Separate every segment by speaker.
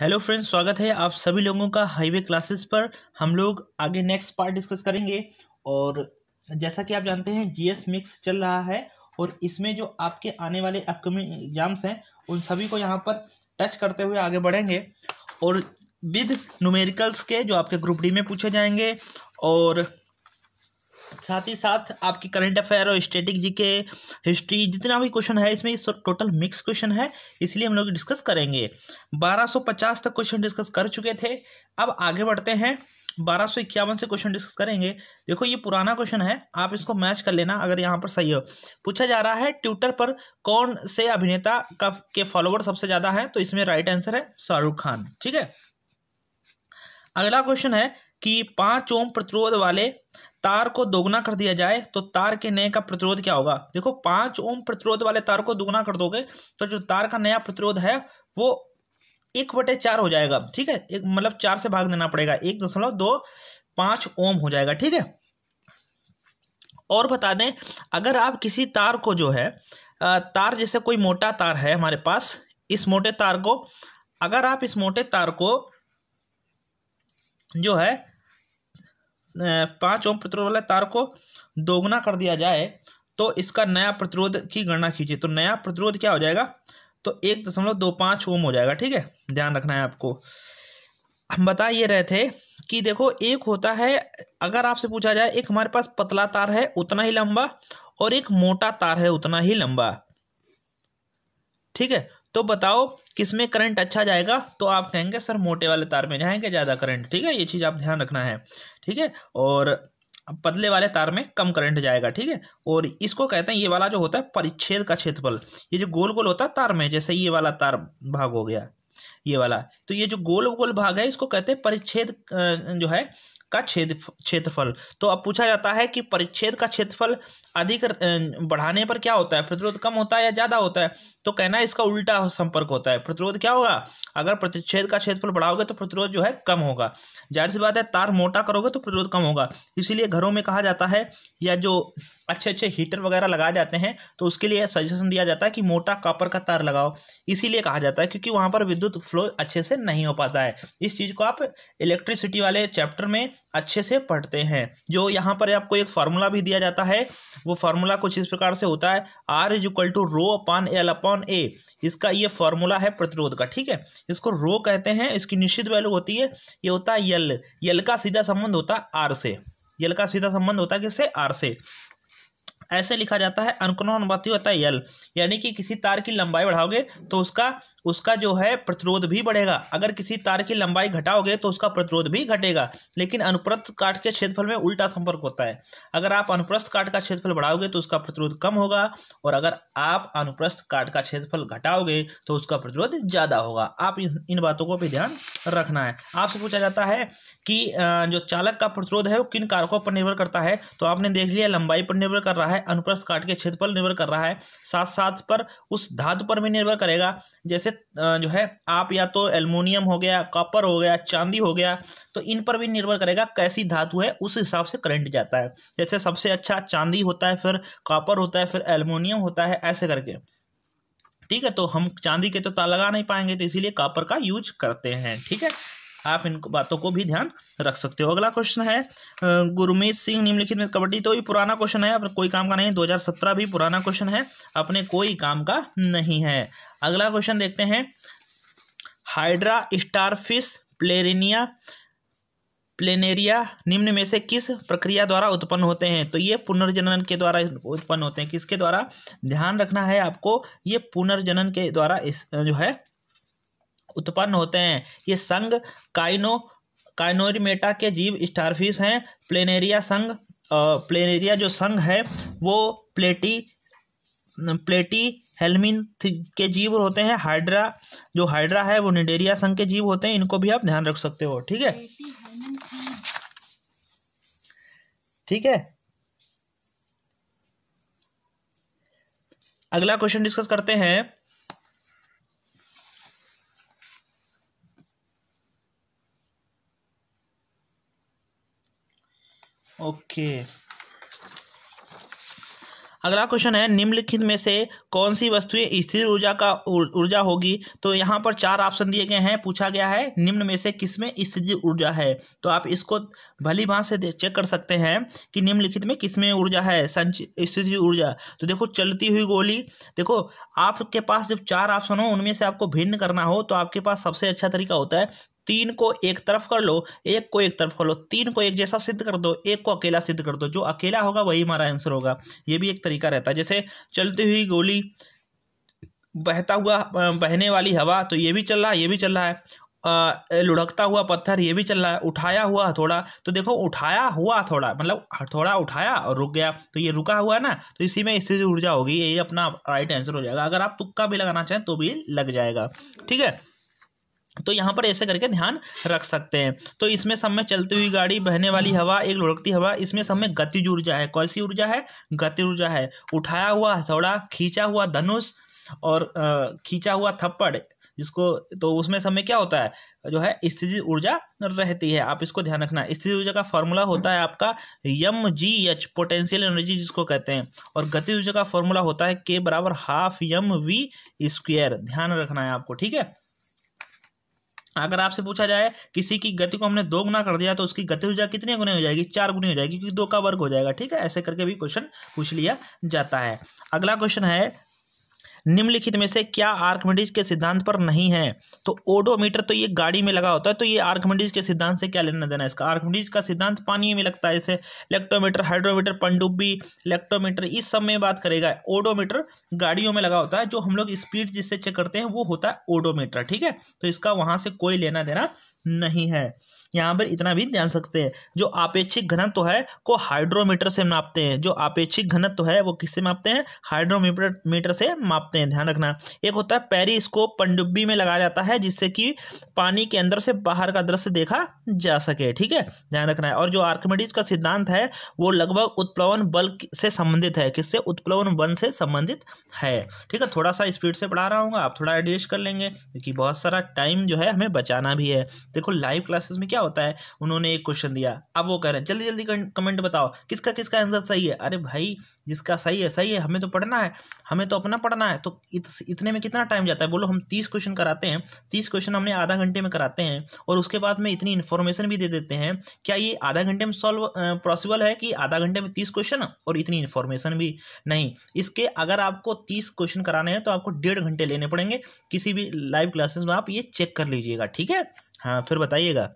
Speaker 1: Hello friends स्वागत है आप सभी लोगों का हाईवे क्लासेस पर हम लोग आगे नेक्स्ट पार्ट डिस्कस करेंगे और जैसा कि आप जानते हैं जीएस मिक्स चल रहा है और इसमें जो आपके आने वाले अपकमिंग एग्जाम्स हैं उन सभी को यहाँ पर टच करते हुए आगे बढ़ेंगे और विद न्यूमेरिकल्स के जो आपके ग्रुप डी में पूछे जाएंगे और साथ ही साथ आपकी करंट अफेयर और स्टेटिक जी के हिस्ट्री जितना भी क्वेश्चन है इसमें टोटल मिक्स क्वेश्चन है इसलिए हम लोग डिस्कस करेंगे 1250 तक क्वेश्चन डिस्कस कर चुके थे अब आगे बढ़ते हैं बारह सौ इक्यावन से क्वेश्चन डिस्कस करेंगे देखो ये पुराना क्वेश्चन है आप इसको मैच कर लेना अगर यहाँ पर सही हो पूछा जा रहा है ट्विटर पर कौन से अभिनेता का के फॉलोवर सबसे ज़्यादा है तो इसमें राइट आंसर है शाहरुख खान ठीक है अगला क्वेश्चन है कि पांच ओम प्रतिरोध वाले तार को दोगुना कर दिया जाए तो तार के नए का प्रतिरोध क्या होगा देखो पांच ओम प्रतिरोध वाले तार को दोगुना कर दोगे तो जो तार का नया प्रतिरोध है वो एक बटे चार हो जाएगा ठीक है एक मतलब चार से भाग देना पड़ेगा एक दशमलव दो पांच ओम हो जाएगा ठीक है और बता दें अगर आप किसी तार को जो है तार जैसे कोई मोटा तार है हमारे पास इस मोटे तार को अगर आप इस मोटे तार को जो है पाँच ओम प्रतिरोध वाले तार को दोगुना कर दिया जाए तो इसका नया प्रतिरोध की गणना कीजिए तो नया प्रतिरोध क्या हो जाएगा तो एक दशमलव दो पाँच ओम हो जाएगा ठीक है ध्यान रखना है आपको हम बता ये रहे थे कि देखो एक होता है अगर आपसे पूछा जाए एक हमारे पास पतला तार है उतना ही लंबा और एक मोटा तार है उतना ही लंबा ठीक है तो बताओ किस में करंट अच्छा जाएगा तो आप कहेंगे सर मोटे वाले तार में जाएंगे ज़्यादा करंट ठीक है ये चीज़ आप ध्यान रखना है ठीक है और पतले वाले तार में कम करंट जाएगा ठीक है और इसको कहते हैं ये वाला जो होता है परिच्छेद का क्षेत्रफल ये जो गोल गोल होता है तार में जैसे ये वाला तार भाग हो गया ये वाला तो ये जो गोल गोल भाग है इसको कहते हैं परिच्छेद जो है का छेद क्षेत्रफल तो अब पूछा जाता है कि परिच्छेद का क्षेत्रफल अधिक बढ़ाने पर क्या होता है प्रतिरोध कम होता है या ज़्यादा होता है तो कहना इसका उल्टा संपर्क होता है प्रतिरोध क्या होगा अगर प्रतिच्छेद का क्षेत्रफल बढ़ाओगे तो प्रतिरोध जो है कम होगा जाहिर सी बात है तार मोटा करोगे तो प्रतिरोध कम होगा इसीलिए घरों में कहा जाता है या जो अच्छे अच्छे हीटर वगैरह लगाए जाते हैं तो उसके लिए सजेशन दिया जाता है कि मोटा कॉपर का तार लगाओ इसीलिए कहा जाता है क्योंकि वहाँ पर विद्युत फ्लो अच्छे से नहीं हो पाता है इस चीज़ को आप इलेक्ट्रिसिटी वाले चैप्टर में अच्छे से पढ़ते हैं जो यहाँ पर आपको एक फार्मूला भी दिया जाता है वो फार्मूला कुछ इस प्रकार से होता है R is equal to rho upon L upon A इसका ये फार्मूला है प्रतिरोध का ठीक है इसको रो कहते हैं इसकी निश्चित वैल्यू होती है ये होता है यल यल का सीधा संबंध होता है आर से यल का सीधा संबंध होता है किससे आर से ऐसे लिखा जाता है अनुकरण अनुपाति होता है यल यानी कि किसी तार की लंबाई बढ़ाओगे तो उसका उसका जो है प्रतिरोध भी बढ़ेगा अगर किसी तार की लंबाई घटाओगे तो उसका प्रतिरोध भी घटेगा लेकिन अनुप्रस्थ काट के क्षेत्रफल में उल्टा संपर्क होता है अगर आप अनुप्रस्थ काट का क्षेत्रफल बढ़ाओगे तो उसका प्रतिरोध कम होगा और अगर आप अनुप्रस्थ काट का क्षेत्रफल घटाओगे तो उसका प्रतिरोध ज़्यादा होगा आप इन बातों को भी ध्यान रखना है आपसे पूछा जाता है कि जो चालक का प्रतिरोध है वो किन कारकों पर निर्भर करता है तो आपने देख लिया लंबाई पर निर्भर कर रहा है है अनुप्रस्थ काट के क्षेत्र पर निर्भर कर रहा है साथ साथ पर उस धातु पर भी निर्भर करेगा जैसे जो है आप या तो एल्युमिनियम हो गया कॉपर हो गया चांदी हो गया तो इन पर भी निर्भर करेगा कैसी धातु है उस हिसाब से करंट जाता है जैसे सबसे अच्छा चांदी होता है फिर कॉपर होता है फिर एल्युमिनियम होता है ऐसे करके ठीक है तो हम चांदी के तो ता लगा नहीं पाएंगे तो इसीलिए कॉपर का यूज करते हैं ठीक है आप इन बातों को भी ध्यान रख सकते हो अगला क्वेश्चन है गुरमीत सिंह निम्नलिखित में कबड्डी तो ये पुराना क्वेश्चन है अपने कोई काम का नहीं 2017 भी पुराना क्वेश्चन है अपने कोई काम का नहीं है अगला क्वेश्चन देखते हैं हाइड्रा स्टारफिश प्लेरिनिया प्लेनेरिया निम्न में से किस प्रक्रिया द्वारा उत्पन्न होते हैं तो ये पुनर्जनन के द्वारा उत्पन्न होते हैं किसके द्वारा ध्यान रखना है आपको ये पुनर्जनन के द्वारा इस जो है उत्पन्न होते हैं ये संघ काइनो काइनोरिमेटा के जीव स्टारफिश हैं प्लेनेरिया संघ प्लेनेरिया जो संघ है वो प्लेटी प्लेटी हेलमिन के जीव होते हैं हाइड्रा जो हाइड्रा है वो निडेरिया संघ के जीव होते हैं इनको भी आप ध्यान रख सकते हो ठीक है ठीक है अगला क्वेश्चन डिस्कस करते हैं ओके अगला क्वेश्चन है निम्नलिखित में से कौन सी वस्तुएं स्थिर ऊर्जा का ऊर्जा होगी तो यहाँ पर चार ऑप्शन दिए गए हैं पूछा गया है निम्न में से किस में स्थिर ऊर्जा है तो आप इसको भली भांत से चेक कर सकते हैं कि निम्नलिखित में किस में ऊर्जा है स्थिर ऊर्जा तो देखो चलती हुई गोली देखो आपके पास जब चार ऑप्शन हो उनमें से आपको भिन्न करना हो तो आपके पास सबसे अच्छा तरीका होता है तीन को एक तरफ कर लो एक को एक तरफ कर लो तीन को एक जैसा सिद्ध कर दो एक को अकेला सिद्ध कर दो जो अकेला होगा वही हमारा आंसर होगा ये भी एक तरीका रहता है जैसे चलती हुई गोली बहता हुआ बहने वाली हवा तो ये भी चल रहा है ये भी चल रहा है लुढ़कता हुआ पत्थर ये भी चल रहा है उठाया हुआ थोड़ा तो देखो उठाया हुआ थोड़ा मतलब थोड़ा उठाया और रुक गया तो ये रुका हुआ ना तो इसी में स्थिति ऊर्जा होगी यही अपना राइट आंसर हो जाएगा अगर आप तुक्का भी लगाना चाहें तो भी लग जाएगा ठीक है तो यहाँ पर ऐसे करके ध्यान रख सकते हैं तो इसमें सब में चलती हुई गाड़ी बहने वाली हवा एक लुढ़कती हवा इसमें सब में गतिज ऊर्जा है कौन सी ऊर्जा है गति ऊर्जा है उठाया हुआ हथौड़ा खींचा हुआ धनुष और खींचा हुआ थप्पड़ जिसको तो उसमें समय क्या होता है जो है स्थिति ऊर्जा रहती है आप इसको ध्यान रखना स्थिति ऊर्जा का फॉर्मूला होता है आपका M G H potential energy जिसको कहते हैं और गति ऊर्जा का फॉर्मूला होता है के बराबर हाफ यम वी स्क्वेयर ध्यान रखना है आपको ठीक है अगर आपसे पूछा जाए किसी की गति को हमने दो गुना कर दिया तो उसकी गति ऊर्जा कितने गुने हो जाएगी चार गुनी हो जाएगी क्योंकि दो का वर्ग हो जाएगा ठीक है ऐसे करके भी क्वेश्चन पूछ लिया जाता है अगला क्वेश्चन है निम्नलिखित में से क्या आर्कमेडिस के सिद्धांत पर नहीं है तो ओडोमीटर तो ये गाड़ी में लगा होता है तो ये आर्कमेडिस के सिद्धांत से क्या लेना देना है इसका आर्कमेडिस का सिद्धांत पानी में लगता है इसे इलेक्ट्रोमीटर हाइड्रोमीटर पनडुब्बी इलेक्ट्रोमीटर इस सब में बात करेगा ओडोमीटर गाड़ियों में लगा होता है जो हम लोग स्पीड जिससे चेक करते हैं वो होता है ओडोमीटर ठीक है तो इसका वहां से कोई लेना देना नहीं है यहाँ पर इतना भी ध्यान सकते हैं जो आपेक्षिक घनत्व है को हाइड्रोमीटर से मापते हैं जो आपेक्षिक घनत्व है वो किससे मापते हैं हाइड्रोमीटर मीटर से मापते हैं ध्यान रखना एक होता है पेरिस्कोप पनडुब्बी में लगाया जाता है जिससे कि पानी के अंदर से बाहर का दृश्य देखा जा सके ठीक है ध्यान रखना है और जो आर्कमेडिज का सिद्धांत है वो लगभग उत्प्लवन बल से संबंधित है किससे उत्प्लवन बल से संबंधित है ठीक है थोड़ा सा स्पीड से पढ़ा रहा हूँ आप थोड़ा एडजस्ट कर लेंगे क्योंकि बहुत सारा टाइम जो है हमें बचाना भी है देखो लाइव क्लासेस में क्या होता है उन्होंने एक क्वेश्चन दिया अब वो कह रहे हैं जल्दी जल्दी कमेंट बताओ किसका किसका आंसर सही है अरे भाई जिसका सही है सही है हमें तो पढ़ना है हमें तो अपना पढ़ना है तो इत, इतने में कितना टाइम जाता है बोलो हम तीस क्वेश्चन कराते हैं तीस क्वेश्चन हमने आधा घंटे में कराते हैं और उसके बाद में इतनी इन्फॉर्मेशन भी दे देते हैं क्या ये आधा घंटे में सॉल्व पॉसिबल है कि आधा घंटे में तीस क्वेश्चन और इतनी इन्फॉर्मेशन भी नहीं इसके अगर आपको तीस क्वेश्चन कराने हैं तो आपको डेढ़ घंटे लेने पड़ेंगे किसी भी लाइव क्लासेस में आप ये चेक कर लीजिएगा ठीक है हाँ फिर बताइएगा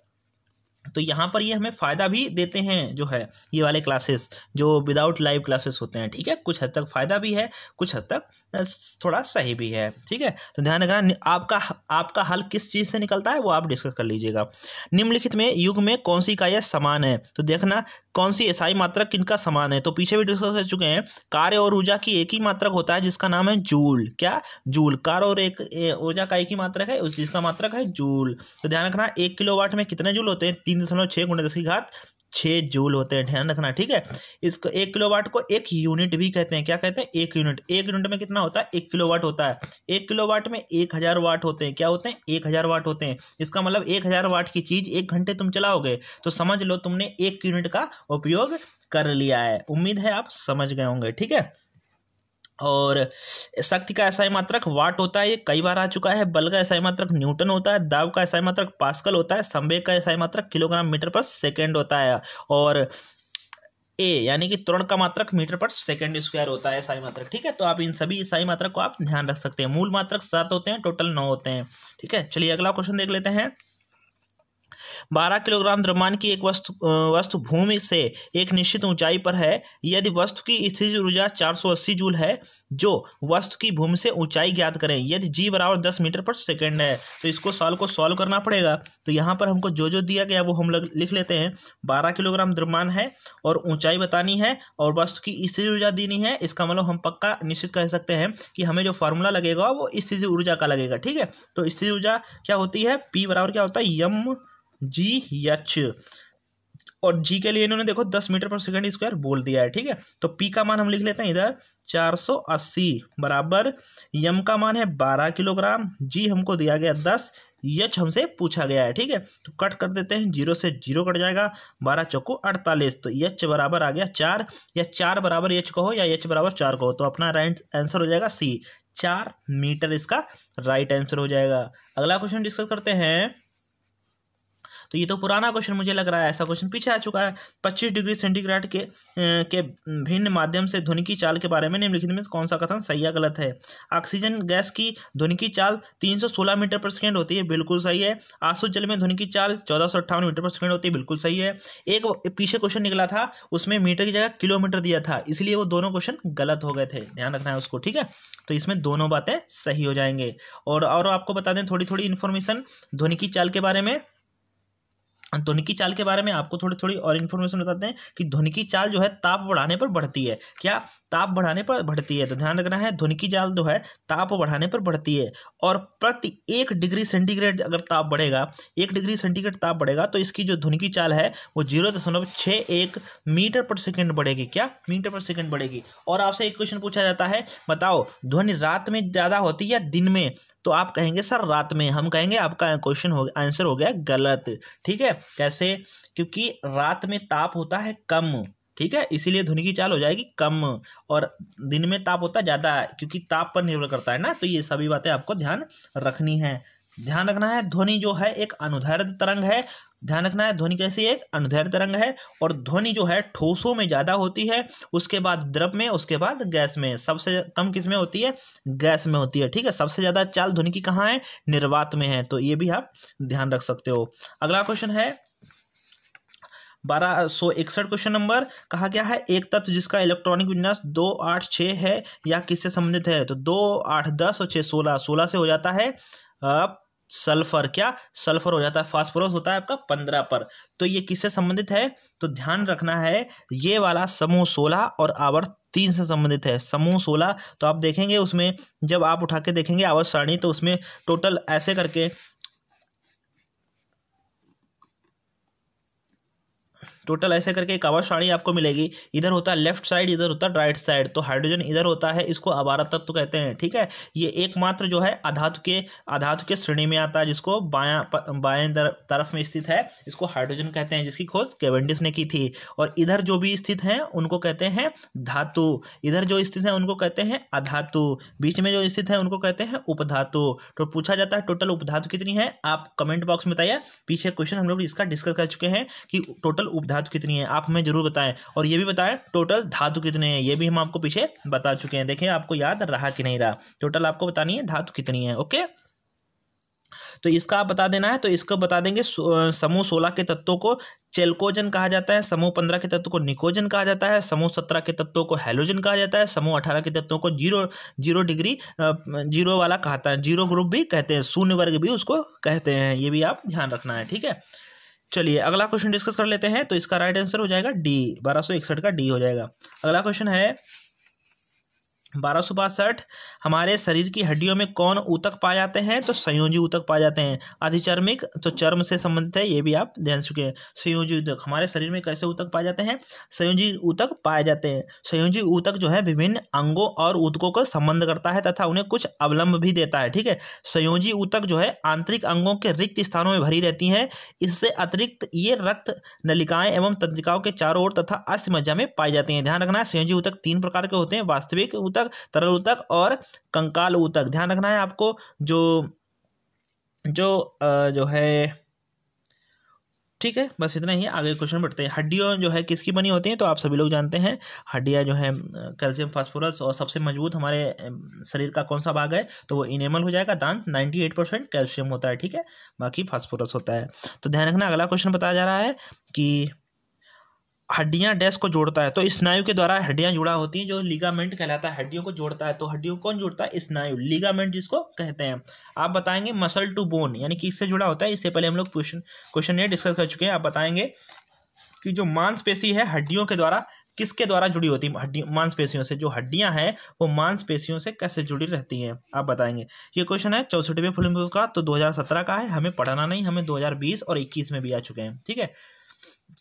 Speaker 1: तो यहाँ पर ये हमें फ़ायदा भी देते हैं जो है ये वाले क्लासेस जो विदाउट लाइव क्लासेस होते हैं ठीक है कुछ हद तक फ़ायदा भी है कुछ हद तक थोड़ा सही भी है ठीक है तो ध्यान रखना आपका आपका हल किस चीज़ से निकलता है वो आप डिस्कस कर लीजिएगा निम्नलिखित में युग में कौन सी इकाइयाँ समान है तो देखना कौन सी एसआई मात्रक किनका समान है तो पीछे भी डिस्कस कर चुके हैं कार्य और ऊर्जा की एक ही मात्रक होता है जिसका नाम है जूल क्या जूल कार और एक ऊर्जा का एक ही मात्रक है उस जिसका मात्रक है जूल तो ध्यान रखना एक किलो वाट में कितने जूल होते हैं तीन दशमलव छः गुणे दस की घात छः जूल होते हैं ध्यान रखना ठीक है इसको एक किलो वाट को एक यूनिट भी कहते हैं क्या कहते हैं एक यूनिट एक यूनिट में कितना होता है एक किलो वाट होता है एक किलो वाट में एक हज़ार वाट होते हैं क्या होते हैं एक हज़ार वाट होते हैं इसका मतलब एक हज़ार वाट की चीज़ एक घंटे तुम चलाओगे तो समझ लो तुमने एक यूनिट का उपयोग कर लिया है उम्मीद है आप समझ गए होंगे ठीक है और शक्ति का ऐसा मात्रक वाट होता है ये कई बार आ चुका है बल का ऐसा मात्रक न्यूटन होता है दाव का ऐसा मात्रक पास्कल होता है संवेग का ऐसा मात्रक किलोग्राम मीटर पर सेकेंड होता है और ए यानी कि त्रण का मात्रक मीटर पर सेकेंड स्क्वायर होता है ईसाई मात्रक ठीक है तो आप इन सभी ईसाई मात्रक को आप ध्यान रख सकते हैं मूल मात्रक सात होते हैं टोटल नौ होते हैं ठीक है चलिए अगला क्वेश्चन देख लेते हैं बारह किलोग्राम द्रव्यमान की एक वस्तु वस्तु भूमि से एक निश्चित ऊंचाई पर है यदि वस्तु की स्थिति ऊर्जा 480 जूल है जो वस्तु की भूमि से ऊंचाई ज्ञात करें यदि जी बराबर दस मीटर पर सेकेंड है तो इसको सॉल्व को सॉल्व करना पड़ेगा तो यहाँ पर हमको जो जो दिया गया वो हम लिख लेते हैं बारह किलोग्राम द्रव्यमान है और ऊंचाई बतानी है और वस्तु की स्थिति ऊर्जा देनी है इसका मतलब हम पक्का निश्चित कह सकते हैं कि हमें जो फार्मूला लगेगा वो स्थिति ऊर्जा का लगेगा ठीक है तो स्थिति ऊर्जा क्या होती है पी बराबर क्या होता है यम जी यच और जी के लिए इन्होंने देखो दस मीटर पर सेकेंड स्क्वायर बोल दिया है ठीक है तो पी का मान हम लिख लेते हैं इधर चार सौ अस्सी बराबर यम का मान है बारह किलोग्राम जी हमको दिया गया दस यच हमसे पूछा गया है ठीक है तो कट कर देते हैं जीरो से जीरो कट जाएगा बारह चौको अड़तालीस तो यच बराबर आ गया चार या चार बराबर यच कहो या यच बराबर चार कहो तो अपना राइट आंसर हो जाएगा सी चार मीटर इसका राइट आंसर हो जाएगा अगला क्वेश्चन डिस्कस करते हैं तो ये तो पुराना क्वेश्चन मुझे लग रहा है ऐसा क्वेश्चन पीछे आ चुका है पच्चीस डिग्री सेंटीग्रेड के के भिन्न माध्यम से ध्वनि की चाल के बारे में निम्नलिखित में कौन सा कथन सही या गलत है ऑक्सीजन गैस की ध्वनि की चाल सोलह मीटर पर सेकेंड होती है बिल्कुल सही है आंसू जल में ध्वनि की चाल चौदह मीटर पर सेकेंड होती है बिल्कुल सही है एक पीछे क्वेश्चन निकला था उसमें मीटर की जगह किलोमीटर दिया था इसलिए वो दोनों क्वेश्चन गलत हो गए थे ध्यान रखना है उसको ठीक है तो इसमें दोनों बातें सही हो जाएंगे और और आपको बता दें थोड़ी थोड़ी इन्फॉर्मेशन ध्वनि की चाल के बारे में ध्वनि की चाल के बारे में आपको थोड़ी थोड़ी और इन्फॉर्मेशन बताते हैं कि ध्वनि की चाल जो है ताप बढ़ाने पर बढ़ती है क्या ताप बढ़ाने पर बढ़ती है तो ध्यान रखना है ध्वनि की चाल जो है ताप बढ़ाने पर बढ़ती है और प्रति एक डिग्री सेंटीग्रेड अगर ताप बढ़ेगा एक डिग्री सेंटीग्रेड ताप बढ़ेगा तो इसकी जो ध्वनि की चाल है वो जीरो दशमलव छः एक मीटर पर सेकेंड बढ़ेगी क्या मीटर पर सेकेंड बढ़ेगी और आपसे एक क्वेश्चन पूछा जाता है बताओ ध्वनि रात में ज़्यादा होती है या दिन में तो आप कहेंगे सर रात में हम कहेंगे आपका क्वेश्चन हो आंसर हो गया गलत ठीक है कैसे क्योंकि रात में ताप होता है कम ठीक है इसीलिए ध्वनि की चाल हो जाएगी कम और दिन में ताप होता ज़्यादा क्योंकि ताप पर निर्भर करता है ना तो ये सभी बातें आपको ध्यान रखनी है ध्यान रखना है ध्वनि जो है एक अनुधारित तरंग है ध्यान रखना है ध्वनि कैसी है अनुधैर तरंग है और ध्वनि जो है ठोसों में ज़्यादा होती है उसके बाद द्रव में उसके बाद गैस में सबसे कम किस में होती है गैस में होती है ठीक है सबसे ज़्यादा चाल ध्वनि की कहाँ है निर्वात में है तो ये भी आप ध्यान रख सकते हो अगला क्वेश्चन है बारह सौ इकसठ क्वेश्चन नंबर कहा गया है एक तत्व जिसका इलेक्ट्रॉनिक विन्यास दो आठ छः है या किससे संबंधित है तो दो आठ दस और छः सोलह सोलह से हो जाता है सल्फर क्या सल्फर हो जाता है फास्फोरस होता है आपका पंद्रह पर तो ये किससे संबंधित है तो ध्यान रखना है ये वाला समूह सोलह और आवर्त तीन से संबंधित है समूह सोलह तो आप देखेंगे उसमें जब आप उठा के देखेंगे आवर्त सारणी तो उसमें टोटल ऐसे करके टोटल ऐसे करके एक इक्यावन साड़ी आपको मिलेगी इधर होता है लेफ्ट साइड इधर होता है राइट साइड तो हाइड्रोजन इधर होता है इसको अबारा तत्व तो कहते हैं ठीक है ये एकमात्र जो है अधातु के अधातु के श्रेणी में आता है जिसको बाया बाएं तरफ में स्थित है इसको हाइड्रोजन कहते हैं जिसकी खोज केवेंडिस ने की थी और इधर जो भी स्थित हैं उनको कहते हैं धातु इधर जो स्थित हैं उनको कहते हैं अधातु बीच में जो स्थित हैं उनको कहते हैं उपधातु तो पूछा जाता है टोटल उपधातु कितनी है आप कमेंट बॉक्स में बताइए पीछे क्वेश्चन हम लोग इसका डिस्कस कर चुके हैं कि टोटल उपधातु धातु कितनी है आप हमें जरूर बताएं और ये भी बताएं टोटल धातु कितने हैं ये भी हम आपको पीछे बता चुके हैं देखें आपको याद रहा कि नहीं रहा टोटल आपको बतानी है धातु कितनी है ओके तो इसका आप बता देना है तो इसको बता देंगे समूह सोलह के तत्वों को चेलकोजन कहा जाता है समूह पंद्रह के तत्व को निकोजन कहा जाता है समूह सत्रह के तत्वों को हेलोजन कहा जाता है समूह अठारह के तत्वों को जीरो जीरो डिग्री जीरो वाला कहता है जीरो ग्रुप भी कहते हैं शून्य वर्ग भी उसको कहते हैं ये भी आप ध्यान रखना है ठीक है चलिए अगला क्वेश्चन डिस्कस कर लेते हैं तो इसका राइट आंसर हो जाएगा डी बारह सौ इकसठ का डी हो जाएगा अगला क्वेश्चन है बारह सौ बासठ हमारे शरीर की हड्डियों में कौन ऊतक पाए जाते हैं तो संयोजी ऊतक पाए जाते हैं अधिचर्मिक तो चर्म से संबंधित है ये भी आप ध्यान चुके हैं संयोजी ऊतक हमारे शरीर में कैसे ऊतक पाए जाते हैं संयोजी ऊतक पाए जाते हैं संयोजी ऊतक जो है विभिन्न अंगों और ऊतकों का संबंध करता है तथा उन्हें कुछ अवलंब भी देता है ठीक है संयोजी ऊतक जो है आंतरिक अंगों के रिक्त स्थानों में भरी रहती हैं इससे अतिरिक्त ये रक्त नलिकाएं एवं तंत्रिकाओं के चारों ओर तथा मज्जा में पाई जाती हैं ध्यान रखना है संयोजी ऊतक तीन प्रकार के होते हैं वास्तविक ऊतक ऊतक तरल ऊतक और कंकाल ऊतक ध्यान रखना है आपको जो जो जो है ठीक है बस इतना ही आगे क्वेश्चन बढ़ते हैं हड्डियों जो है किसकी बनी होती हैं तो आप सभी लोग जानते हैं हड्डियां जो है कैल्शियम फास्फोरस और सबसे मजबूत हमारे शरीर का कौन सा भाग है तो वो इनेमल हो जाएगा दांत नाइन्टी एट परसेंट कैल्शियम होता है ठीक है बाकी फास्फोरस होता है तो ध्यान रखना अगला क्वेश्चन बताया जा रहा है कि हड्डियां डेस्क को जोड़ता है तो स्नायु के द्वारा हड्डियां जुड़ा होती हैं जो लिगामेंट कहलाता है हड्डियों को जोड़ता है तो हड्डियों कौन जोड़ता है स्नायु लिगामेंट जिसको कहते हैं आप बताएंगे मसल टू बोन यानी कि इससे जुड़ा होता है इससे पहले हम लोग क्वेश्चन क्वेश्चन ये डिस्कस कर चुके हैं आप बताएंगे कि जो मांसपेशी है हड्डियों के द्वारा किसके द्वारा जुड़ी होती है हड्डी मांसपेशियों से जो हड्डियां हैं वो मांसपेशियों से कैसे जुड़ी रहती हैं आप बताएंगे ये क्वेश्चन है चौसठवें फिल्म का तो 2017 का है हमें पढ़ाना नहीं हमें 2020 और 21 में भी आ चुके हैं ठीक है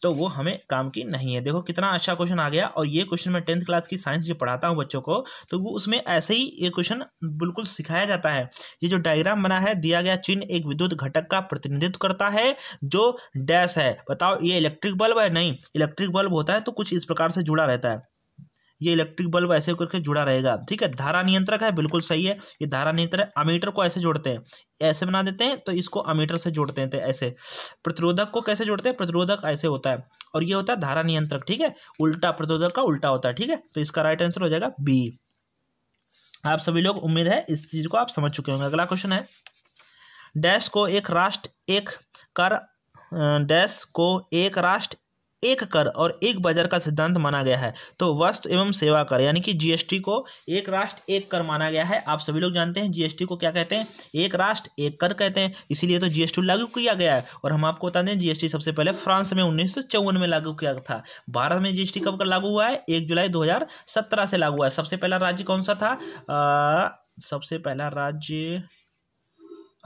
Speaker 1: तो वो हमें काम की नहीं है देखो कितना अच्छा क्वेश्चन आ गया और ये क्वेश्चन मैं टेंथ क्लास की साइंस जो पढ़ाता हूँ बच्चों को तो वो उसमें ऐसे ही ये क्वेश्चन बिल्कुल सिखाया जाता है ये जो डायग्राम बना है दिया गया चिन्ह एक विद्युत घटक का प्रतिनिधित्व करता है जो डैश है बताओ ये इलेक्ट्रिक बल्ब है नहीं इलेक्ट्रिक बल्ब होता है तो कुछ इस प्रकार से जुड़ा रहता है ये इलेक्ट्रिक बल्ब ऐसे करके जुड़ा रहेगा ठीक है धारा नियंत्रक है बिल्कुल सही है ये धारा नियंत्रक अमीटर को ऐसे जोड़ते हैं ऐसे बना देते हैं तो इसको अमीटर से जोड़ते हैं तो ऐसे प्रतिरोधक को कैसे जोड़ते हैं प्रतिरोधक ऐसे होता है और ये होता है धारा नियंत्रक ठीक है उल्टा प्रतिरोधक का उल्टा होता है ठीक है तो इसका राइट आंसर हो जाएगा बी आप सभी लोग उम्मीद है इस चीज को आप समझ चुके होंगे अगला क्वेश्चन है डैश को एक राष्ट्र एक कर डैश को एक राष्ट्र एक कर और एक बाजार का सिद्धांत माना गया है तो वस्तु एवं सेवा कर यानी कि जीएसटी को एक राष्ट्र एक कर माना गया है आप सभी लोग जानते हैं जीएसटी को क्या कहते हैं एक राष्ट्र एक कर कहते हैं इसीलिए तो जीएसटी लागू किया गया है और हम आपको बता दें जीएसटी सबसे पहले फ्रांस में उन्नीस में लागू किया था भारत में जीएसटी कब लागू हुआ है एक जुलाई दो से लागू हुआ है सबसे पहला राज्य कौन सा था आ, सबसे पहला राज्य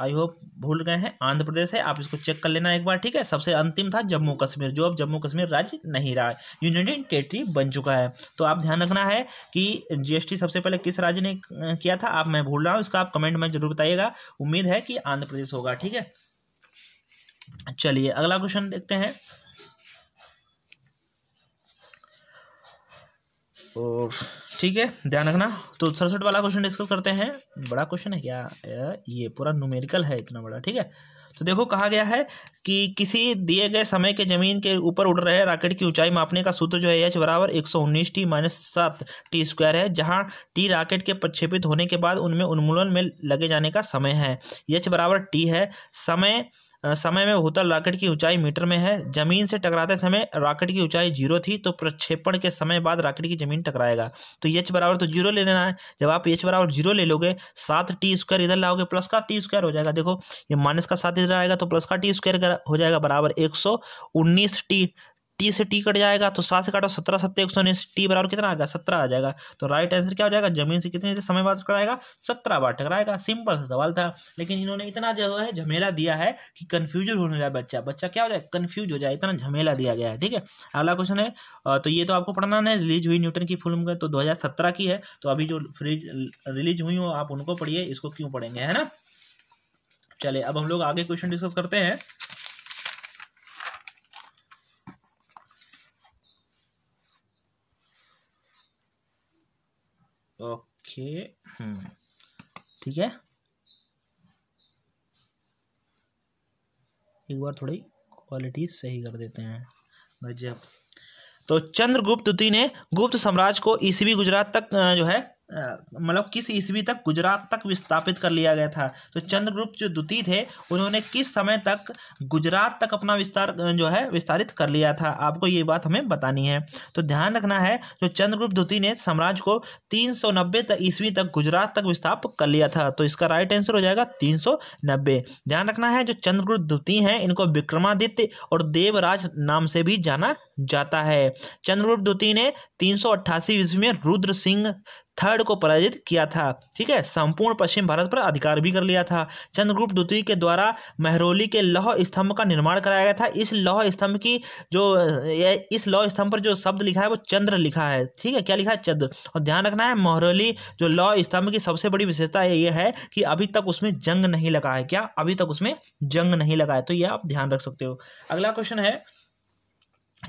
Speaker 1: आई होप भूल गए हैं आंध्र प्रदेश है आप इसको चेक कर लेना एक बार ठीक है सबसे अंतिम था जम्मू कश्मीर जो अब जम्मू कश्मीर राज्य नहीं रहा है यूनाइटेड टेरेटरी बन चुका है तो आप ध्यान रखना है कि जीएसटी सबसे पहले किस राज्य ने किया था आप मैं भूल रहा हूँ इसका आप कमेंट में जरूर बताइएगा उम्मीद है कि आंध्र प्रदेश होगा ठीक है चलिए अगला क्वेश्चन देखते हैं और तो ठीक है ध्यान रखना तो सड़सठ वाला क्वेश्चन डिस्कस करते हैं बड़ा क्वेश्चन है क्या ये पूरा न्यूमेरिकल है इतना बड़ा ठीक है तो देखो कहा गया है कि किसी दिए गए समय के जमीन के ऊपर उड़ रहे राकेट की ऊंचाई मापने का सूत्र जो है एच बराबर एक सौ उन्नीस टी माइनस सात टी स्क्वायर है जहां टी राकेट के प्रक्षेपित होने के बाद उनमें उन्मूलन में लगे जाने का समय है एच बराबर टी है समय समय में भूतल रॉकेट की ऊंचाई मीटर में है जमीन से टकराते समय रॉकेट की ऊंचाई जीरो थी तो प्रक्षेपण के समय बाद रॉकेट की जमीन टकराएगा तो यच बराबर तो जीरो ले लेना है जब आप यच बराबर जीरो ले लोगे सात टी स्क्वायर इधर लाओगे प्लस का टी स्क्वायर हो जाएगा देखो ये माइनस का सात इधर आएगा तो प्लस का टी स्क्वायर हो जाएगा बराबर एक सौ उन्नीस टी टी से टी कट जाएगा तो सात से काटो सत्रह सत्तर एक सौ उन्नीस टी बराबर कितना आ जाएगा सत्रह आ जाएगा तो राइट आंसर क्या हो जाएगा जमीन से कितने समय बाद टकराएगा सत्रह बार टकराएगा सिंपल सा सवाल था लेकिन इन्होंने इतना जो है झमेला दिया है कि कन्फ्यूजन होने जाए बच्चा बच्चा क्या हो जाए कन्फ्यूज हो जाए इतना झमेला दिया गया है ठीक है अगला क्वेश्चन है तो ये तो आपको पढ़ना है रिलीज हुई न्यूटन की फिल्म का तो दो की है तो अभी जो रिलीज हुई हो आप उनको पढ़िए इसको क्यों पढ़ेंगे है ना चले अब हम लोग आगे क्वेश्चन डिस्कस करते हैं ओके हम्म। ठीक है एक बार थोड़ी क्वालिटी सही कर देते हैं गजब तो चंद्रगुप्त द्वितीय ने गुप्त साम्राज्य को ईस्वी गुजरात तक जो है मतलब किस ईस्वी तक गुजरात तक विस्थापित कर लिया गया था तो चंद्रगुप्त जो द्वितीय थे उन्होंने किस समय तक गुजरात तक अपना विस्तार जो है विस्तारित कर लिया था आपको ये बात हमें बतानी है तो ध्यान रखना है जो चंद्रगुप्त द्वितीय ने साम्राज्य को तीन सौ नब्बे तक ईस्वी तक गुजरात तक विस्थापित कर लिया था तो इसका राइट आंसर हो जाएगा तीन सौ नब्बे ध्यान रखना है जो चंद्रगुप्त द्वितीय हैं इनको विक्रमादित्य और देवराज नाम से भी जाना जाता है चंद्रगुप्त द्वितीय ने तीन सौ अट्ठासी ईस्वी में रुद्र सिंह थर्ड को पराजित किया था ठीक है संपूर्ण पश्चिम भारत पर अधिकार भी कर लिया था चंद्रगुप्त द्वितीय के द्वारा महरौली के लौह स्तंभ का निर्माण कराया गया था इस लौह स्तंभ की जो इस लौह स्तंभ पर जो शब्द लिखा है वो चंद्र लिखा है ठीक है क्या लिखा है चंद्र और ध्यान रखना है महरौली जो लौह स्तंभ की सबसे बड़ी विशेषता ये है कि अभी तक उसमें जंग नहीं लगा है क्या अभी तक उसमें जंग नहीं लगा है तो यह आप ध्यान रख सकते हो अगला क्वेश्चन है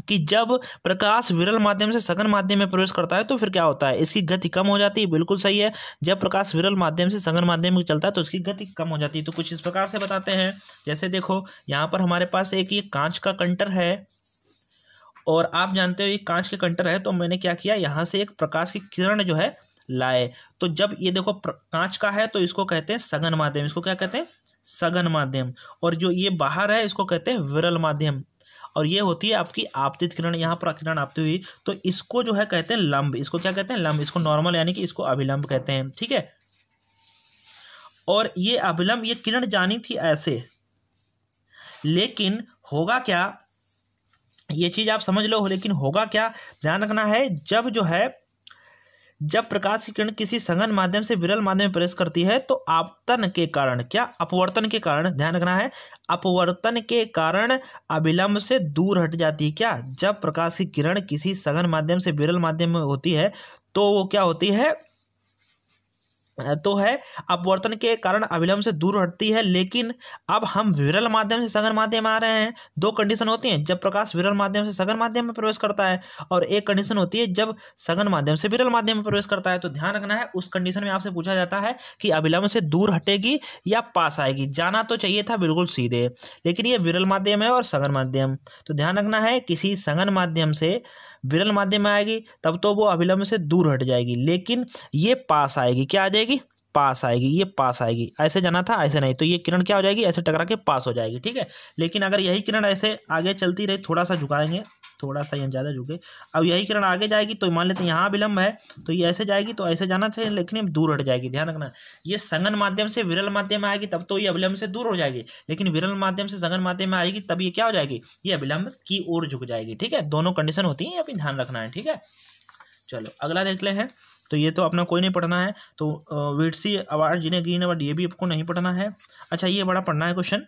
Speaker 1: कि जब प्रकाश विरल माध्यम से सघन माध्यम में प्रवेश करता है तो फिर क्या होता है इसकी गति कम हो जाती है बिल्कुल सही है जब प्रकाश विरल माध्यम से सघन माध्यम में चलता है तो उसकी गति कम हो जाती है तो कुछ इस प्रकार से बताते हैं जैसे देखो यहाँ पर हमारे पास एक ये कांच का कंटर है और आप जानते हो ये कांच के कंटर है तो मैंने क्या किया यहाँ से एक प्रकाश की किरण जो है लाए तो जब ये देखो कांच का है तो इसको कहते हैं सघन माध्यम इसको क्या कहते हैं सघन माध्यम और जो ये बाहर है इसको कहते हैं विरल माध्यम और ये होती है आपकी आपतित किरण यहाँ पर किरण आपती हुई तो इसको जो है कहते हैं लंब इसको क्या कहते हैं लंब इसको नॉर्मल यानी कि इसको अभिलंब कहते हैं ठीक है और ये अभिलंब ये किरण जानी थी ऐसे लेकिन होगा क्या ये चीज़ आप समझ लो लेकिन होगा क्या ध्यान रखना है जब जो है जब प्रकाश की किरण किसी सघन माध्यम से विरल माध्यम में प्रवेश करती है तो आपतन के कारण क्या अपवर्तन के कारण ध्यान रखना है अपवर्तन के कारण अविलंब से दूर हट जाती है क्या जब प्रकाश की किरण किसी सघन माध्यम से विरल माध्यम में होती है तो वो क्या होती है तो है अपवर्तन के कारण अविलंब से दूर हटती है लेकिन अब हम विरल माध्यम से सघन माध्यम आ रहे हैं दो कंडीशन होती हैं जब प्रकाश विरल माध्यम से सघन माध्यम में प्रवेश करता है और एक कंडीशन होती है जब सघन माध्यम से विरल माध्यम में प्रवेश करता है तो ध्यान रखना है उस कंडीशन में आपसे पूछा जाता है कि अविलंब से दूर हटेगी या पास आएगी जाना तो चाहिए था बिल्कुल सीधे लेकिन ये विरल माध्यम है और सघन माध्यम तो ध्यान रखना है किसी सघन माध्यम से विरल माध्यम में आएगी तब तो वो अभिलंब से दूर हट जाएगी लेकिन ये पास आएगी क्या आ जाएगी पास आएगी ये पास आएगी ऐसे जाना था ऐसे नहीं तो ये किरण क्या हो जाएगी ऐसे टकरा के पास हो जाएगी ठीक है लेकिन अगर यही किरण ऐसे आगे चलती रही थोड़ा सा झुकाएंगे थोड़ा सा यहाँ ज़्यादा झुके अब यही किरण आगे जाएगी तो मान लेते हैं यहाँ विलंब है तो ये ऐसे जाएगी तो ऐसे जाना चाहिए लेकिन दूर हट जाएगी ध्यान रखना ये संगन माध्यम से विरल माध्यम में आएगी तब तो ये अविलंब से दूर हो जाएगी लेकिन विरल माध्यम से संगन माध्यम में आएगी तब ये क्या हो जाएगी ये अविलंब की ओर झुक जाएगी ठीक है दोनों कंडीशन होती है अभी ध्यान रखना है ठीक है चलो अगला देख ले हैं तो ये तो अपना कोई नहीं पढ़ना है तो वीटसी अवार्ड जिन्हें ग्रीन अवार्ड ये भी आपको नहीं पढ़ना है अच्छा ये बड़ा पढ़ना है क्वेश्चन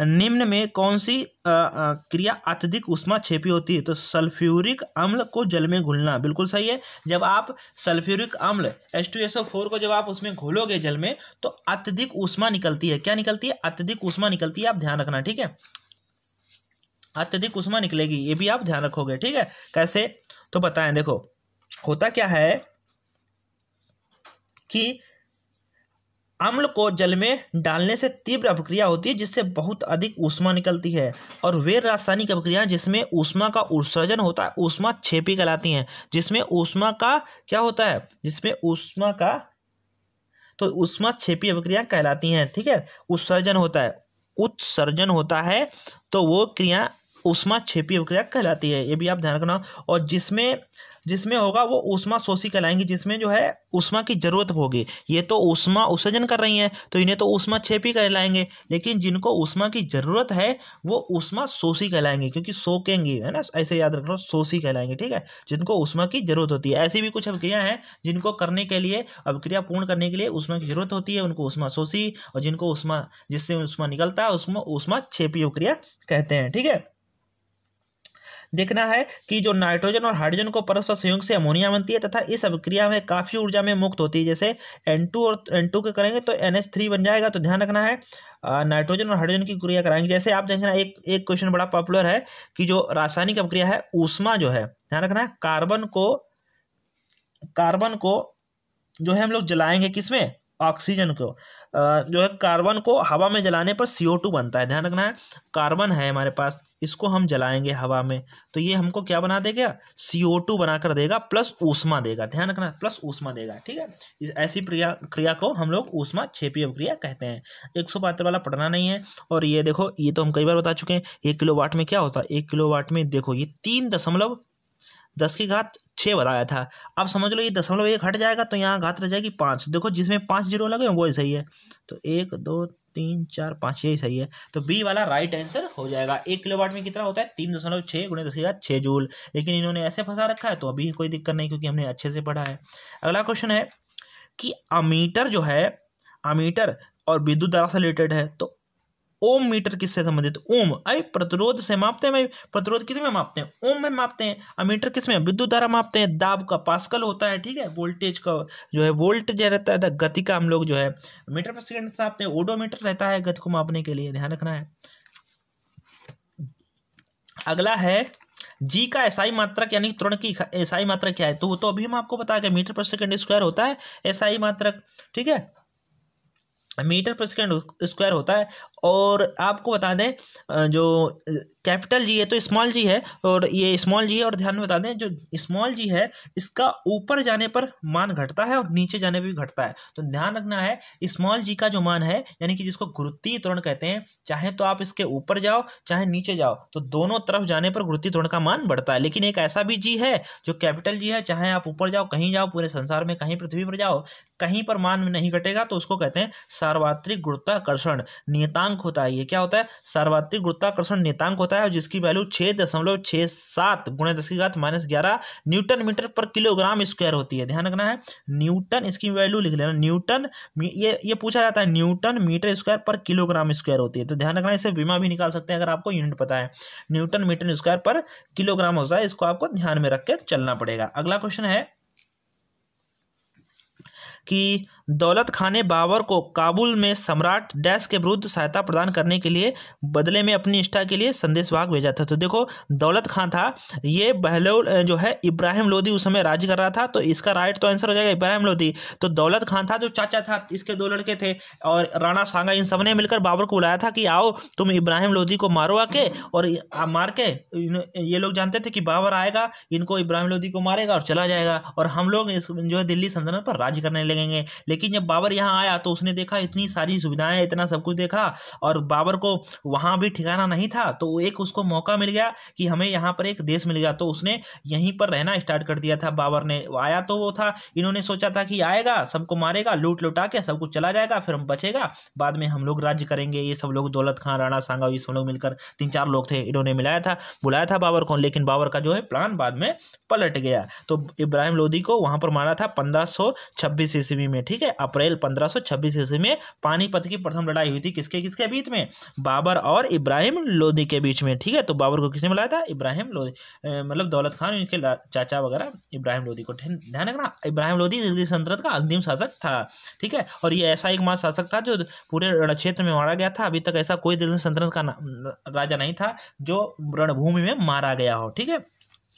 Speaker 1: निम्न में कौन सी आ, आ, क्रिया अत्यधिक उष्मा छेपी होती है तो सल्फ्यूरिक अम्ल को जल में घुलना बिल्कुल सही है जब आप सल्फ्यूरिक अम्ल S two S O four को जब आप उसमें घोलोगे जल में तो अत्यधिक उष्मा निकलती है क्या निकलती है अत्यधिक उष्मा निकलती है आप ध्यान रखना ठीक है अत्यधिक उष्मा निकलेगी ये भी आप ध्यान रखोगे ठीक है कैसे तो बताएं देखो होता क्या है कि अम्ल को जल में डालने से तीव्र अभिक्रिया होती है जिससे बहुत अधिक ऊष्मा निकलती है और वे रासायनिक अपक्रियाएं जिसमें ऊष्मा का उत्सर्जन होता है ऊष्मा छेपी कहलाती हैं जिसमें ऊष्मा का क्या होता है जिसमें ऊष्मा का तो ऊष्मा छेपी अपक्रियाएं कहलाती हैं ठीक है उत्सर्जन होता है उत्सर्जन होता है तो वो क्रिया ऊष्मा छेपी अभिक्रिया कहलाती है ये भी आप ध्यान रखना और जिसमें जिसमें होगा वो उष्मा शोषी कहलाएंगी जिसमें जो है उष्मा की ज़रूरत होगी ये तो उष्मा उत्सर्जन कर रही हैं तो इन्हें तो उष्मा छेपी कहलाएंगे लेकिन जिनको उष्मा की ज़रूरत है वो उष्मा शोषी कहलाएंगे क्योंकि सोकेंगी है ना ऐसे याद रख लो शोषी कहलाएंगे ठीक है जिनको उष्मा की ज़रूरत होती है ऐसी भी कुछ अभिक्रिया हैं जिनको करने के लिए अभिक्रिया पूर्ण करने के लिए उष्मा की ज़रूरत होती है उनको उष्मा शोषी और जिनको उष्मा जिससे उष्मा निकलता है उसमें उष्मा छेपी अभिक्रिया कहते हैं ठीक है देखना है कि जो नाइट्रोजन और हाइड्रोजन को परस्पर संयोग से अमोनिया बनती है तथा इस अभिक्रिया में काफ़ी ऊर्जा में मुक्त होती है जैसे एन और एन के करेंगे तो एन बन जाएगा तो ध्यान रखना है नाइट्रोजन और हाइड्रोजन की क्रिया कराएंगे जैसे आप देखना एक एक क्वेश्चन बड़ा पॉपुलर है कि जो रासायनिक अभिक्रिया है ऊष्मा जो है ध्यान रखना है कार्बन को कार्बन को जो है हम लोग जलाएंगे किसमें ऑक्सीजन को जो है कार्बन को हवा में जलाने पर सी बनता है ध्यान रखना है कार्बन है हमारे पास इसको हम जलाएंगे हवा में तो ये हमको क्या बना देगा सी बनाकर देगा प्लस ऊष्मा देगा ध्यान रखना प्लस ऊष्मा देगा ठीक है ऐसी क्रिया क्रिया को हम लोग ऊष्मा छेपी अभिक्रिया कहते हैं एक सौ पात्र वाला पढ़ना नहीं है और ये देखो ये तो हम कई बार बता चुके हैं एक किलो वाट में क्या होता है एक किलो वाट में देखो ये तीन दशमलव दस की घात छः बताया था अब समझ लो ये दशमलव एक हट जाएगा तो यहाँ घात रह जाएगी पाँच देखो जिसमें पाँच जीरो लगे वो ही सही है तो एक दो तीन चार पाँच यही सही है तो बी वाला राइट आंसर हो जाएगा एक किलो वाट में कितना होता है तीन दशमलव छः गुणे दस हजार छः जूल लेकिन इन्होंने ऐसे फंसा रखा है तो अभी कोई दिक्कत नहीं क्योंकि हमने अच्छे से पढ़ा है अगला क्वेश्चन है कि अमीटर जो है अमीटर और विद्युत धारा से रिलेटेड है तो ओम मीटर किससे संबंधित ओम अरे प्रतिरोध से मापते हैं भाई प्रतिरोध किस में मापते हैं ओम में मापते हैं और मीटर किस में विद्युत धारा मापते हैं दाब का पास्कल होता है ठीक है वोल्टेज का जो है वोल्ट जो रहता है गति का हम लोग जो है मीटर पर सेकेंड से मापते हैं ओडोमीटर रहता है गति को मापने के लिए ध्यान रखना है अगला है जी का एसआई मात्रक यानी त्वरण की एसआई मात्रक क्या है तो वो तो अभी हम आपको बताया गया मीटर पर सेकंड स्क्वायर होता है एसआई मात्रक ठीक है मीटर पर सेकेंड स्क्वायर होता है और आपको बता दें जो कैपिटल जी है तो स्मॉल जी है और ये स्मॉल जी है और ध्यान में बता दें जो स्मॉल जी है इसका ऊपर जाने पर मान घटता है और नीचे जाने पर भी घटता है तो ध्यान रखना है स्मॉल जी का जो मान है यानी कि जिसको गुरुत्वीय त्वरण कहते हैं चाहे तो आप इसके ऊपर जाओ चाहे नीचे जाओ तो दोनों तरफ जाने पर गुरुत्वीय त्वरण का मान बढ़ता है लेकिन एक ऐसा भी जी है जो कैपिटल जी है चाहे आप ऊपर जाओ कहीं जाओ पूरे संसार में कहीं पृथ्वी पर जाओ कहीं पर मान नहीं घटेगा तो उसको कहते हैं सार्वत्रिक गुरुत्वाकर्षण नियतांक होता है ये क्या होता है सार्वत्रिक गुरुत्वाकर्षण नियतांक होता है जिसकी वैल्यू छः दशमलव छः सात गुणे दस की घात माइनस ग्यारह न्यूटन मीटर पर किलोग्राम स्क्वायर होती है ध्यान रखना है न्यूटन इसकी वैल्यू लिख लेना न्यूटन ये ये पूछा जाता है न्यूटन मीटर स्क्वायर पर किलोग्राम स्क्वायर होती है तो ध्यान रखना इसे बीमा भी निकाल सकते हैं अगर आपको यूनिट पता है न्यूटन मीटर स्क्वायर पर किलोग्राम होता है इसको आपको ध्यान में रख के चलना पड़ेगा अगला क्वेश्चन है कि दौलत खान ने बाबर को काबुल में सम्राट डैश के विरुद्ध सहायता प्रदान करने के लिए बदले में अपनी निष्ठा के लिए संदेश भाग भेजा था तो देखो दौलत खान था ये बहलोल जो है इब्राहिम लोधी उस समय राज्य कर रहा था तो इसका राइट तो आंसर हो जाएगा इब्राहिम लोधी तो दौलत खान था जो चाचा था इसके दो लड़के थे और राणा सांगा इन सब ने मिलकर बाबर को बुलाया था कि आओ तुम इब्राहिम लोधी को मारो आके और मार के ये लोग जानते थे कि बाबर आएगा इनको इब्राहिम लोधी को मारेगा और चला जाएगा और हम लोग इस जो है दिल्ली सल्तनत पर राज्य करने लगेंगे लेकिन जब बाबर यहाँ आया तो उसने देखा इतनी सारी सुविधाएं इतना सब कुछ देखा और बाबर को वहाँ भी ठिकाना नहीं था तो एक उसको मौका मिल गया कि हमें यहाँ पर एक देश मिल गया तो उसने यहीं पर रहना स्टार्ट कर दिया था बाबर ने आया तो वो था इन्होंने सोचा था कि आएगा सबको मारेगा लूट लुटा के सब कुछ चला जाएगा फिर हम बचेगा बाद में हम लोग राज्य करेंगे ये सब लोग दौलत खान राणा सांगा ये सब लोग मिलकर तीन चार लोग थे इन्होंने मिलाया था बुलाया था बाबर को लेकिन बाबर का जो है प्लान बाद में पलट गया तो इब्राहिम लोधी को वहाँ पर मारा था पंद्रह सौ ईस्वी में ठीक है है अप्रैल 1526 ईस्वी में पानीपत की प्रथम लड़ाई हुई थी किसके किसके बीच में बाबर और इब्राहिम लोदी के बीच में ठीक है तो बाबर को किसने मिलाया था इब्राहिम लोदी मतलब दौलत खान इनके चाचा वगैरह इब्राहिम लोदी को ध्यान रखना इब्राहिम लोदी दिल्ली संतरत का अंतिम शासक था ठीक है और ये ऐसा एक मास शासक था जो पूरे क्षेत्र में मारा गया था अभी तक ऐसा कोई दिल्ली संतरत का राजा नहीं था जो रणभूमि में मारा गया हो ठीक है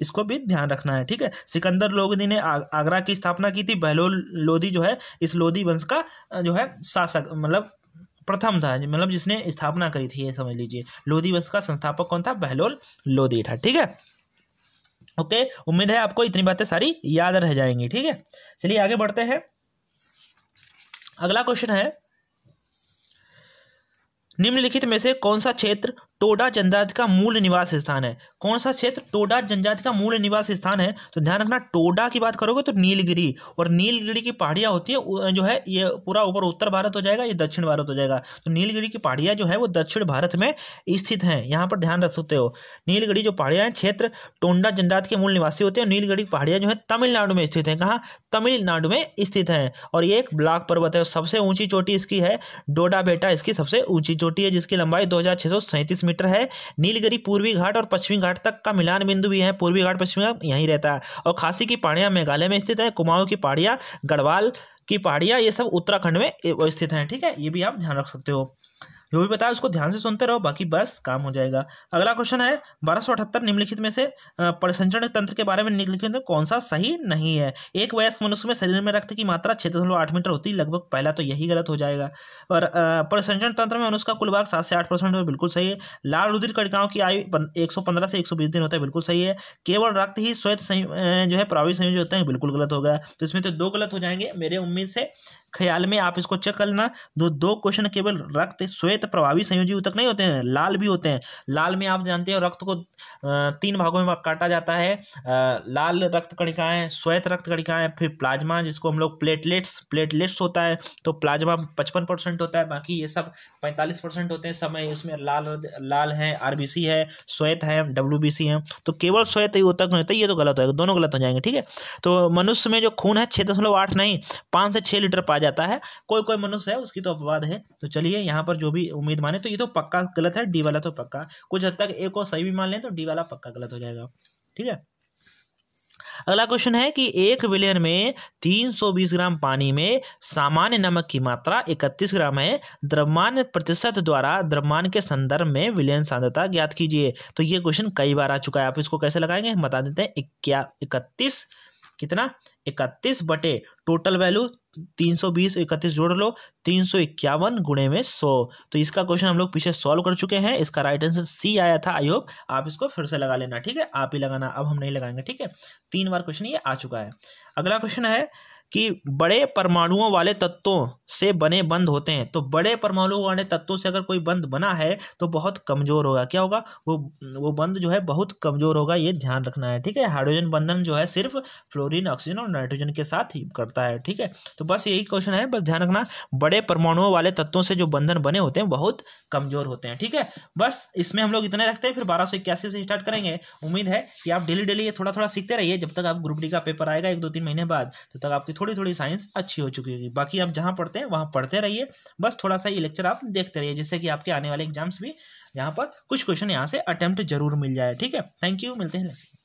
Speaker 1: इसको भी ध्यान रखना है ठीक है सिकंदर लोधी ने आगरा की स्थापना की थी बहलोल लोधी जो है इस लोधी वंश का जो है शासक मतलब प्रथम था मतलब जिसने स्थापना करी थी ये समझ लीजिए लोधी वंश का संस्थापक कौन था बहलोल लोधी था ठीक है ओके उम्मीद है आपको इतनी बातें सारी याद रह जाएंगी ठीक है चलिए आगे बढ़ते हैं अगला क्वेश्चन है निम्नलिखित में से कौन सा क्षेत्र टोडा जनजाति का मूल निवास स्थान है कौन सा क्षेत्र टोडा जनजाति का मूल निवास स्थान है तो ध्यान रखना टोडा की बात करोगे तो नीलगिरी और नीलगिरी की पहाड़ियाँ होती है जो है ये पूरा ऊपर उत्तर भारत हो जाएगा ये दक्षिण भारत हो जाएगा तो नीलगिरी की पहाड़ियाँ जो है वो दक्षिण भारत में स्थित हैं यहाँ पर ध्यान रख सकते हो नीलगढ़ी जो पहाड़ियाँ हैं क्षेत्र टोंडा जनजाति के मूल निवासी होते हैं की पहाड़ियाँ जो है तमिलनाडु में स्थित है कहाँ तमिलनाडु में स्थित है और ये एक ब्लॉक पर्वत है सबसे ऊंची चोटी इसकी है डोडा बेटा इसकी सबसे ऊंची चोटी है जिसकी लंबाई दो हज़ार मीटर है नीलगिरी पूर्वी घाट और पश्चिमी घाट तक का मिलान बिंदु भी है पूर्वी घाट पश्चिमी घाट यहीं रहता है और खासी की पहाड़ियाँ मेघालय में स्थित है कुमाऊँ की पहाड़ियाँ गढ़वाल की पहाड़ियाँ ये सब उत्तराखंड में स्थित हैं ठीक है ये भी आप ध्यान रख सकते हो जो भी बताया उसको ध्यान से सुनते रहो बाकी बस काम हो जाएगा अगला क्वेश्चन है बारह निम्नलिखित में से परिसंचरण तंत्र के बारे में निम्नलिखित में कौन सा सही नहीं है एक वयस्क मनुष्य में शरीर में रक्त की मात्रा छः दशमलव आठ मीटर होती लगभग पहला तो यही गलत हो जाएगा और परिसंचरण तंत्र में मनुष्य का कुल भाग सात से आठ परसेंट बिल्कुल सही है लाल रुधिर कड़िकाओं की आयु एक सौ पंद्रह से एक सौ बीस दिन होता है बिल्कुल सही है केवल रक्त ही श्वेत जो है प्रावी संयोजन होते हैं बिल्कुल गलत हो गया तो इसमें तो दो गलत हो जाएंगे मेरे उम्मीद से ख्याल में आप इसको चेक कर लेना दो दो क्वेश्चन केवल रक्त श्वेत प्रभावी संयोजी उतक नहीं होते हैं लाल भी होते हैं लाल में आप जानते हो रक्त को तीन भागों में काटा जाता है लाल रक्त कणिकाएं श्वेत रक्त कणिकाएं फिर प्लाज्मा जिसको हम लोग प्लेटलेट्स प्लेटलेट्स होता है तो प्लाज्मा पचपन परसेंट होता है बाकी ये सब पैंतालीस परसेंट होते हैं समय इसमें लाल लाल है आरबीसी है श्वेत है डब्ल्यू है तो केवल श्वेत नहीं होता तो ये तो गलत होगा दोनों गलत हो जाएंगे ठीक है तो मनुष्य में जो खून है छः दशमलव आठ नहीं पाँच से छः लीटर पाया जाता है कोई कोई मनुष्य है उसकी तो अपवाद है तो चलिए यहाँ पर जो भी उम्मीद माने तो ये तो पक्का गलत है डी वाला तो पक्का कुछ हद तक एक को सही भी मान लें तो डी वाला पक्का गलत हो जाएगा ठीक है अगला क्वेश्चन है कि एक विलियन में 320 ग्राम पानी में सामान्य नमक की मात्रा 31 ग्राम है द्रव्यमान प्रतिशत द्वारा द्रव्यमान के संदर्भ में विलियन सांद्रता ज्ञात कीजिए तो ये क्वेश्चन कई बार आ चुका है आप इसको कैसे लगाएंगे बता देते हैं इक्या इकतीस कितना इकतीस बटे टोटल वैल्यू तीन सौ बीस इकतीस जोड़ लो तीन सौ इक्यावन गुणे में सौ तो इसका क्वेश्चन हम लोग पीछे सॉल्व कर चुके हैं इसका राइट आंसर सी आया था आई होप आप इसको फिर से लगा लेना ठीक है आप ही लगाना अब हम नहीं लगाएंगे ठीक है तीन बार क्वेश्चन ये आ चुका है अगला क्वेश्चन है कि बड़े परमाणुओं वाले तत्वों से बने बंद होते हैं तो बड़े परमाणुओं वाले तत्वों से अगर कोई बंद बना है तो बहुत कमज़ोर होगा क्या होगा वो वो बंद जो है बहुत कमज़ोर होगा ये ध्यान रखना है ठीक है हाइड्रोजन बंधन जो है सिर्फ फ्लोरीन ऑक्सीजन और नाइट्रोजन के साथ ही करता है ठीक है तो बस यही क्वेश्चन है बस ध्यान रखना बड़े परमाणुओं वाले तत्वों से जो बंधन बने होते हैं बहुत कमज़ोर होते हैं ठीक है बस इसमें हम लोग इतने रखते हैं फिर बारह से स्टार्ट करेंगे उम्मीद है कि आप डेली डेली ये थोड़ा थोड़ा सीखते रहिए जब तक आप ग्रुप डी का पेपर आएगा एक दो तीन महीने बाद तब तक आपकी थोड़ी थोड़ी साइंस अच्छी हो चुकी होगी बाकी आप जहाँ पढ़ते हैं वहाँ पढ़ते रहिए बस थोड़ा सा ये लेक्चर आप देखते रहिए जिससे कि आपके आने वाले एग्जाम्स भी यहाँ पर कुछ क्वेश्चन यहाँ से अटैम्प्ट जरूर मिल जाए ठीक है थैंक यू मिलते हैं